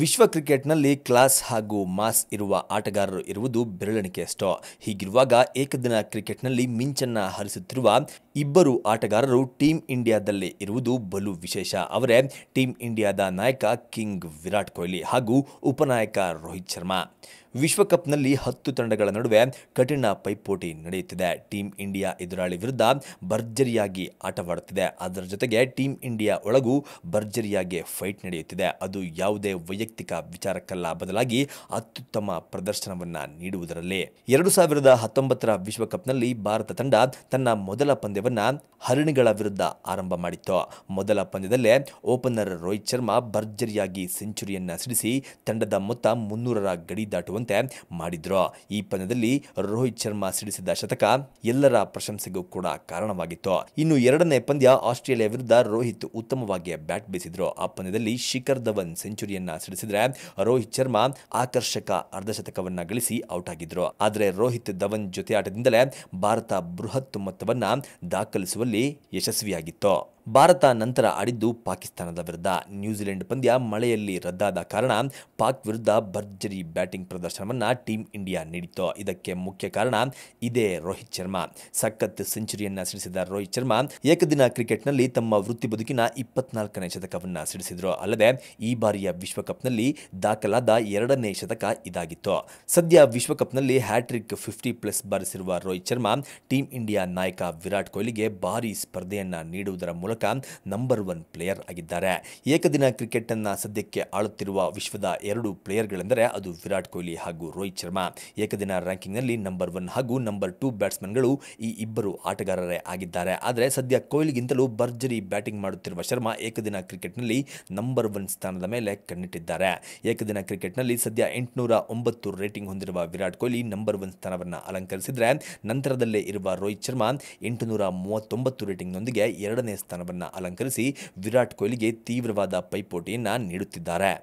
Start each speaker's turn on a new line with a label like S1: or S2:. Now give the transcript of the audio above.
S1: ವಿಶ್ವ ಕ್ರಿಕೆಟ್ನಲ್ಲಿ ಕ್ಲಾಸ್ ಹಾಗೂ ಮಾಸ್ ಇರುವ ಆಟಗಾರರು ಇರುವುದು ಬೆರಳೆಣಿಕೆಯಷ್ಟೋ ಹೀಗಿರುವಾಗ ಏಕದಿನ ಕ್ರಿಕೆಟ್ನಲ್ಲಿ ಮಿಂಚನ್ನ ಹರಿಸುತ್ತಿರುವ ಇಬ್ಬರು ಆಟಗಾರರು ಟೀಂ ಇಂಡಿಯಾದಲ್ಲಿ ಇರುವುದು ಬಲು ವಿಶೇಷ ಅವರೇ ಟೀಂ ಇಂಡಿಯಾದ ನಾಯಕ ಕಿಂಗ್ ವಿರಾಟ್ ಕೊಹ್ಲಿ ಹಾಗೂ ಉಪನಾಯಕ ರೋಹಿತ್ ಶರ್ಮಾ ವಿಶ್ವಕಪ್ನಲ್ಲಿ ಹತ್ತು ತಂಡಗಳ ನಡುವೆ ಕಠಿಣ ಪೈಪೋಟಿ ನಡೆಯುತ್ತಿದೆ ಟೀಂ ಇಂಡಿಯಾ ಎದುರಾಳಿ ವಿರುದ್ಧ ಭರ್ಜರಿಯಾಗಿ ಆಟವಾಡುತ್ತಿದೆ ಅದರ ಜೊತೆಗೆ ಟೀಂ ಇಂಡಿಯಾ ಒಳಗೂ ಭರ್ಜರಿಯಾಗಿ ಫೈಟ್ ನಡೆಯುತ್ತಿದೆ ಅದು ಯಾವುದೇ ವೈಯಕ್ತಿಕ ವಿಚಾರಕ್ಕಲ್ಲ ಬದಲಾಗಿ ಅತ್ಯುತ್ತಮ ಪ್ರದರ್ಶನವನ್ನು ನೀಡುವುದರಲ್ಲಿ ಎರಡು ಸಾವಿರದ ಹತ್ತೊಂಬತ್ತರ ವಿಶ್ವಕಪ್ನಲ್ಲಿ ಭಾರತ ತಂಡ ತನ್ನ ಮೊದಲ ಪಂದ್ಯವನ್ನು ಹರಿಣಿಗಳ ವಿರುದ್ಧ ಆರಂಭ ಮಾಡಿತ್ತು ಮೊದಲ ಪಂದ್ಯದಲ್ಲೇ ಓಪನರ್ ರೋಹಿತ್ ಶರ್ಮಾ ಭರ್ಜರಿಯಾಗಿ ಸೆಂಚುರಿಯನ್ನ ಸಿಡಿಸಿ ತಂಡದ ಮೊತ್ತ ಮುನ್ನೂರರ ಗಡಿ ದಾಟುವಂತೆ ಮಾಡಿದ್ರು ಈ ಪಂದ್ಯದಲ್ಲಿ ರೋಹಿತ್ ಶರ್ಮಾ ಸಿಡಿಸಿದ ಶತಕ ಎಲ್ಲರ ಪ್ರಶಂಸೆಗೂ ಕೂಡ ಕಾರಣವಾಗಿತ್ತು ಇನ್ನು ಎರಡನೇ ಪಂದ್ಯ ಆಸ್ಟ್ರೇಲಿಯಾ ವಿರುದ್ಧ ರೋಹಿತ್ ಉತ್ತಮವಾಗಿ ಬ್ಯಾಟ್ ಬೀಸಿದ್ರು ಆ ಪಂದ್ಯದಲ್ಲಿ ಶಿಖರ್ ಧವನ್ ಸೆಂಚುರಿಯನ್ನ ಸಿಡಿಸಿದ್ರೆ ರೋಹಿತ್ ಶರ್ಮಾ ಆಕರ್ಷಕ ಅರ್ಧಶತಕವನ್ನ ಗಳಿಸಿ ಔಟ್ ಆಗಿದ್ರು ಆದರೆ ರೋಹಿತ್ ಧವನ್ ಜೊತೆ ಆಟದಿಂದಲೇ ಭಾರತ ಬೃಹತ್ ಮೊತ್ತವನ್ನ ದಾಖಲಿಸುವಲ್ಲಿ ಯಶಸ್ವಿಯಾಗಿತ್ತು ಭಾರತ ನಂತರ ಆಡಿದ್ದು ಪಾಕಿಸ್ತಾನದ ವಿರುದ್ಧ ನ್ಯೂಜಿಲೆಂಡ್ ಪಂದ್ಯ ಮಳೆಯಲ್ಲಿ ರದ್ದಾದ ಕಾರಣ ಪಾಕ್ ವಿರುದ್ಧ ಭರ್ಜರಿ ಬ್ಯಾಟಿಂಗ್ ಪ್ರದರ್ಶನವನ್ನು ಟೀಂ ಇಂಡಿಯಾ ನೀಡಿತ್ತು ಇದಕ್ಕೆ ಮುಖ್ಯ ಕಾರಣ ಇದೇ ರೋಹಿತ್ ಶರ್ಮಾ ಸಖತ್ ಸೆಂಚುರಿಯನ್ನ ಸಿಡಿಸಿದ ರೋಹಿತ್ ಶರ್ಮಾ ಏಕದಿನ ಕ್ರಿಕೆಟ್ನಲ್ಲಿ ತಮ್ಮ ವೃತ್ತಿ ಬದುಕಿನ ಇಪ್ಪತ್ನಾಲ್ಕನೇ ಶತಕವನ್ನು ಸಿಡಿಸಿದರು ಅಲ್ಲದೆ ಈ ಬಾರಿಯ ವಿಶ್ವಕಪ್ನಲ್ಲಿ ದಾಖಲಾದ ಎರಡನೇ ಶತಕ ಇದಾಗಿತ್ತು ಸದ್ಯ ವಿಶ್ವಕಪ್ನಲ್ಲಿ ಹ್ಯಾಟ್ರಿಕ್ ಫಿಫ್ಟಿ ಪ್ಲಸ್ ಬಾರಿಸಿರುವ ರೋಹಿತ್ ಶರ್ಮಾ ಟೀಂ ಇಂಡಿಯಾ ನಾಯಕ ವಿರಾಟ್ ಕೊಹ್ಲಿಗೆ ಭಾರೀ ಸ್ಪರ್ಧೆಯನ್ನ ನೀಡುವುದರ ಮೂಲಕ ಮೂಲಕ ನಂಬರ್ ಒನ್ ಪ್ಲೇಯರ್ ಆಗಿದ್ದಾರೆ ಏಕದಿನ ಕ್ರಿಕೆಟನ್ನು ಸದ್ಯಕ್ಕೆ ಆಳುತ್ತಿರುವ ವಿಶ್ವದ ಎರಡು ಪ್ಲೇಯರ್ಗಳೆಂದರೆ ಅದು ವಿರಾಟ್ ಕೊಹ್ಲಿ ಹಾಗೂ ರೋಹಿತ್ ಶರ್ಮಾ ಏಕದಿನ ರ್ಯಾಂಕಿಂಗ್ನಲ್ಲಿ ನಂಬರ್ ಒನ್ ಹಾಗೂ ನಂಬರ್ ಟೂ ಬ್ಯಾಟ್ಸ್ಮನ್ಗಳು ಈ ಇಬ್ಬರು ಆಟಗಾರರೇ ಆಗಿದ್ದಾರೆ ಆದರೆ ಸದ್ಯ ಕೊಹ್ಲಿಗಿಂತಲೂ ಭರ್ಜರಿ ಬ್ಯಾಟಿಂಗ್ ಮಾಡುತ್ತಿರುವ ಶರ್ಮಾ ಏಕದಿನ ಕ್ರಿಕೆಟ್ನಲ್ಲಿ ನಂಬರ್ ಒನ್ ಸ್ಥಾನದ ಮೇಲೆ ಕಣ್ಣಿಟ್ಟಿದ್ದಾರೆ ಏಕದಿನ ಕ್ರಿಕೆಟ್ನಲ್ಲಿ ಸದ್ಯ ಎಂಟುನೂರ ಒಂಬತ್ತು ರೇಟಿಂಗ್ ಹೊಂದಿರುವ ವಿರಾಟ್ ಕೊಹ್ಲಿ ನಂಬರ್ ಒನ್ ಸ್ಥಾನವನ್ನು ಅಲಂಕರಿಸಿದರೆ ನಂತರದಲ್ಲೇ ಇರುವ ರೋಹಿತ್ ಶರ್ಮಾ ಎಂಟುನೂರ ಮೂವತ್ತೊಂಬತ್ತು ರೇಟಿಂಗ್ನೊಂದಿಗೆ ಎರಡನೇ ಸ್ಥಾನ ಸ್ಥಾನವನ್ನು ಅಲಂಕರಿಸಿ ವಿರಾಟ್ ಕೊಹ್ಲಿಗೆ ತೀವ್ರವಾದ ಪೈಪೋಟಿಯನ್ನು ನೀಡುತ್ತಿದ್ದಾರೆ